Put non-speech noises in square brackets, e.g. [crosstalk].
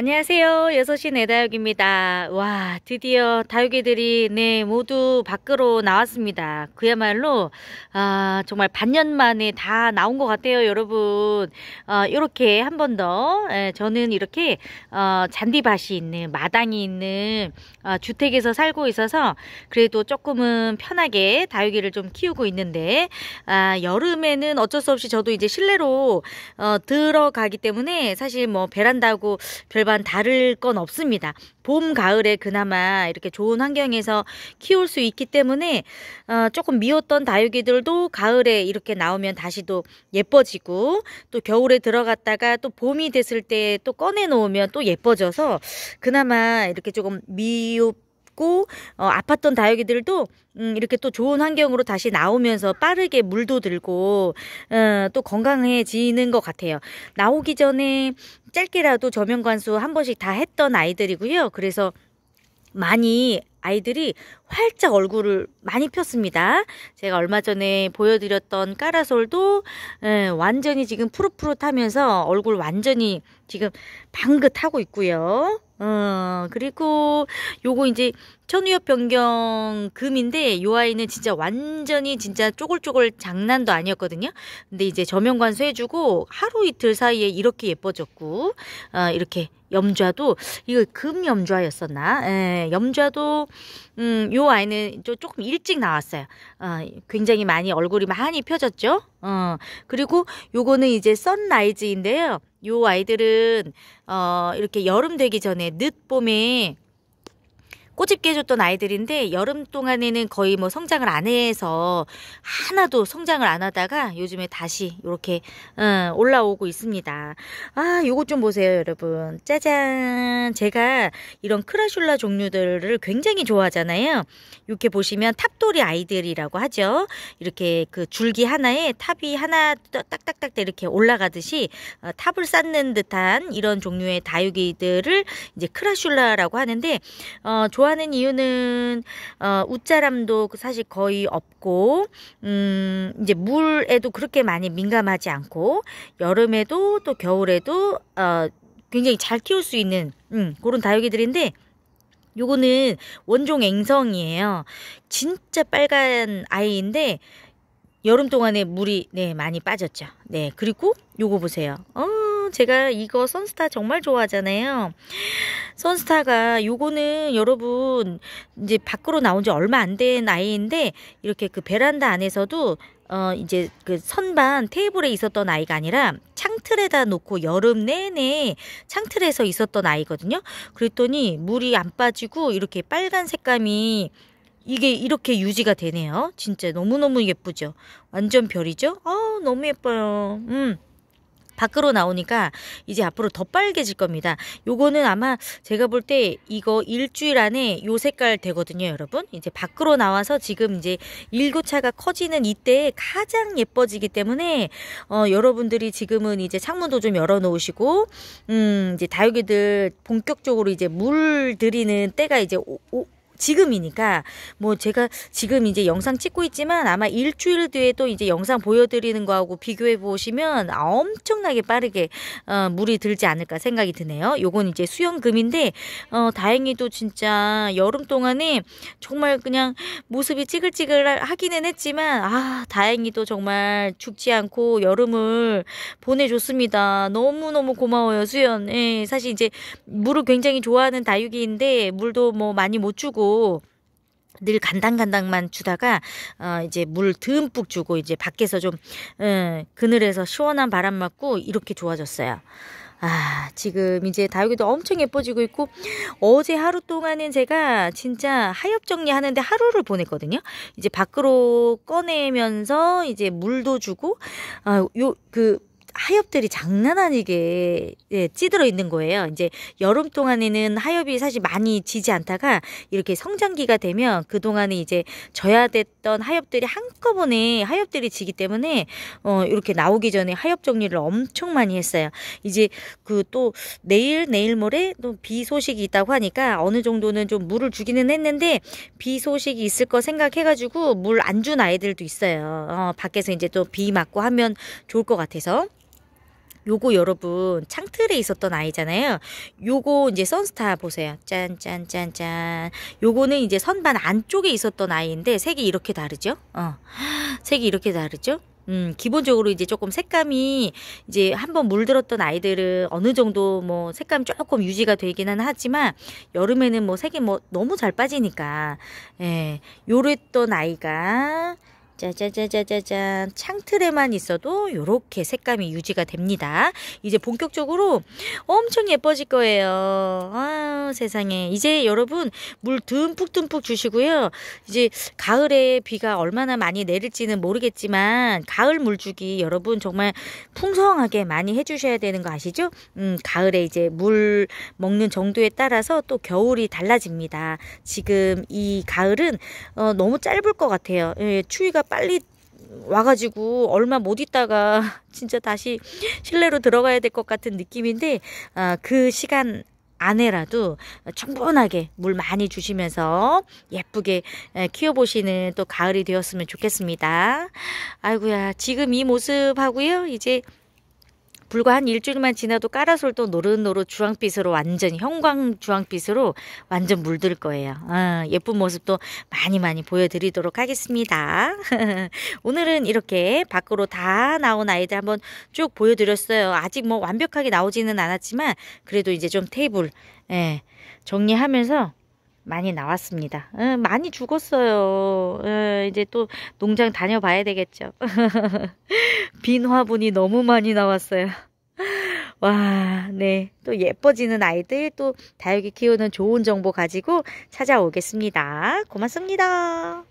안녕하세요. 6시 내다육입니다. 와, 드디어 다육이들이 네, 모두 밖으로 나왔습니다. 그야말로 아, 정말 반년 만에 다 나온 것 같아요, 여러분. 아, 어, 이렇게 한 번더 예, 저는 이렇게 어, 잔디밭이 있는 마당이 있는 어, 주택에서 살고 있어서 그래도 조금은 편하게 다육이를 좀 키우고 있는데 아, 여름에는 어쩔 수 없이 저도 이제 실내로 어, 들어가기 때문에 사실 뭐 베란다고 별 일반 다를 건 없습니다. 봄, 가을에 그나마 이렇게 좋은 환경에서 키울 수 있기 때문에 어, 조금 미웠던 다육이들도 가을에 이렇게 나오면 다시 또 예뻐지고 또 겨울에 들어갔다가 또 봄이 됐을 때 또 꺼내놓으면 또 예뻐져서 그나마 이렇게 조금 미흡 어, 아팠던 다육이들도 음, 이렇게 또 좋은 환경으로 다시 나오면서 빠르게 물도 들고 어, 또 건강해지는 것 같아요. 나오기 전에 짧게라도 저면 관수 한 번씩 다 했던 아이들이고요. 그래서 많이 아이들이 활짝 얼굴을 많이 폈습니다. 제가 얼마 전에 보여드렸던 까라솔도 에, 예, 완전히 지금 푸릇푸릇하면서 얼굴 완전히 지금 방긋하고 있고요. 어, 그리고 요거 이제 천우엽 변경 금인데 요 아이는 진짜 완전히 진짜 쪼글쪼글 장난도 아니었거든요. 근데 이제 저면 관수해주고 하루 이틀 사이에 이렇게 예뻐졌고, 어, 이렇게 염좌도, 이거 금염좌였었나? 예, 염좌도 음, 요 아이는 좀 조금 일찍 나왔어요. 어, 굉장히 많이 얼굴이 많이 펴졌죠. 어, 그리고 요거는 이제 썬라이즈인데요요 아이들은 어, 이렇게 여름 되기 전에 늦봄에 꼬집게 해줬던 아이들인데 여름 동안에는 거의 뭐 성장을 안 해서 하나도 성장을 안 하다가 요즘에 다시 이렇게 음, 어, 올라오고 있습니다. 아 요거 좀 보세요 여러분. 짜잔 제가 이런 크라슐라 종류들을 굉장히 좋아하잖아요. 이렇게 보시면 탑돌이 아이들이라고 하죠. 이렇게 그 줄기 하나에 탑이 하나 딱딱딱 이렇게 올라가듯이 어, 탑을 쌓는 듯한 이런 종류의 다육이들을 이제 크라슐라라고 하는데 어, 좋아 좋아하는 이유는 어, 웃자람도 사실 거의 없고 음, 이제 물에도 그렇게 많이 민감하지 않고 여름에도 또 겨울에도 어, 굉장히 잘 키울 수 있는 음, 그런 다육이들인데 요거는 원종 앵성이에요. 진짜 빨간 아이인데 여름 동안에 물이 네 많이 빠졌죠. 네 그리고 요거 보세요. 어 제가 이거 선스타 정말 좋아하잖아요. 선스타가 요거는 여러분 이제 밖으로 나온 지 얼마 안 된 아이인데 이렇게 그 베란다 안에서도 어 이제 그 선반 테이블에 있었던 아이가 아니라 창틀에다 놓고 여름 내내 창틀에서 있었던 아이거든요. 그랬더니 물이 안 빠지고 이렇게 빨간 색감이 이게 이렇게 유지가 되네요. 진짜 너무너무 예쁘죠? 완전 별이죠? 아, 너무 예뻐요. 음. 밖으로 나오니까 이제 앞으로 더 빨개질 겁니다. 요거는 아마 제가 볼 때 이거 일주일 안에 요 색깔 되거든요, 여러분. 이제 밖으로 나와서 지금 이제 일교차가 커지는 이때 에 가장 예뻐지기 때문에 어, 여러분들이 지금은 이제 창문도 좀 열어 놓으시고 음, 이제 다육이들 본격적으로 이제 물 들이는 때가 이제 오, 오, 지금이니까 뭐 제가 지금 이제 영상 찍고 있지만 아마 일주일 뒤에 또 이제 영상 보여드리는 거하고 비교해 보시면 엄청나게 빠르게 어, 물이 들지 않을까 생각이 드네요. 요건 이제 수영금인데 어, 다행히도 진짜 여름 동안에 정말 그냥 모습이 찌글찌글하기는 했지만 아 다행히도 정말 죽지 않고 여름을 보내줬습니다. 너무 너무 고마워요 수연. 예, 사실 이제 물을 굉장히 좋아하는 다육이인데 물도 뭐 많이 못 주고 늘 간당간당만 주다가 어 이제 물 듬뿍 주고 이제 밖에서 좀 음, 그늘에서 시원한 바람 맞고 이렇게 좋아졌어요. 아, 지금 이제 다육이도 엄청 예뻐지고 있고 어제 하루 동안은 제가 진짜 하엽 정리하는데 하루를 보냈거든요. 이제 밖으로 꺼내면서 이제 물도 주고 아, 어, 요그 하엽들이 장난 아니게 예, 찌들어 있는 거예요. 이제 여름 동안에는 하엽이 사실 많이 지지 않다가 이렇게 성장기가 되면 그 동안에 이제 져야 됐던 하엽들이 한꺼번에 하엽들이 지기 때문에 어 이렇게 나오기 전에 하엽 정리를 엄청 많이 했어요. 이제 그 또 내일 내일 모레 또 비 소식이 있다고 하니까 어느 정도는 좀 물을 주기는 했는데 비 소식이 있을 거 생각해가지고 물 안 준 아이들도 있어요. 어, 밖에서 이제 또 비 맞고 하면 좋을 것 같아서. 요거 여러분 창틀에 있었던 아이잖아요. 요거 이제 선스타 보세요. 짠짠짠짠. 요거는 이제 선반 안쪽에 있었던 아이인데 색이 이렇게 다르죠? 어. [gasps] 색이 이렇게 다르죠? 음, 기본적으로 이제 조금 색감이 이제 한번 물들었던 아이들은 어느 정도 뭐 색감 조금 유지가 되기는 하지만 여름에는 뭐 색이 뭐 너무 잘 빠지니까 예, 요랬던 아이가 짜자자자자잔 창틀에만 있어도 이렇게 색감이 유지가 됩니다. 이제 본격적으로 엄청 예뻐질 거예요. 아 세상에 이제 여러분 물 듬뿍듬뿍 주시고요. 이제 가을에 비가 얼마나 많이 내릴지는 모르겠지만 가을 물주기 여러분 정말 풍성하게 많이 해주셔야 되는 거 아시죠? 음, 가을에 이제 물 먹는 정도에 따라서 또 겨울이 달라집니다. 지금 이 가을은 어, 너무 짧을 것 같아요. 예, 추위가 빨리 와가지고 얼마 못 있다가 [laughs] 진짜 다시 실내로 들어가야 될 것 같은 느낌인데 아, 그 시간 안에라도 충분하게 물 많이 주시면서 예쁘게 키워보시는 또 가을이 되었으면 좋겠습니다. 아이고야 지금 이 모습하고요. 이제 불과 한 일주일만 지나도 까라솔 도 노릇노릇 주황빛으로 완전 형광 주황빛으로 완전 물들 거예요. 아, 예쁜 모습도 많이 많이 보여드리도록 하겠습니다. [laughs] 오늘은 이렇게 밖으로 다 나온 아이들 한번 쭉 보여드렸어요. 아직 뭐 완벽하게 나오지는 않았지만 그래도 이제 좀 테이블 예, 정리하면서 많이 나왔습니다. 응, 많이 죽었어요. 응, 이제 또 농장 다녀봐야 되겠죠. [laughs] 빈 화분이 너무 많이 나왔어요. [laughs] 와, 네. 또 예뻐지는 아이들, 또 다육이 키우는 좋은 정보 가지고 찾아오겠습니다. 고맙습니다.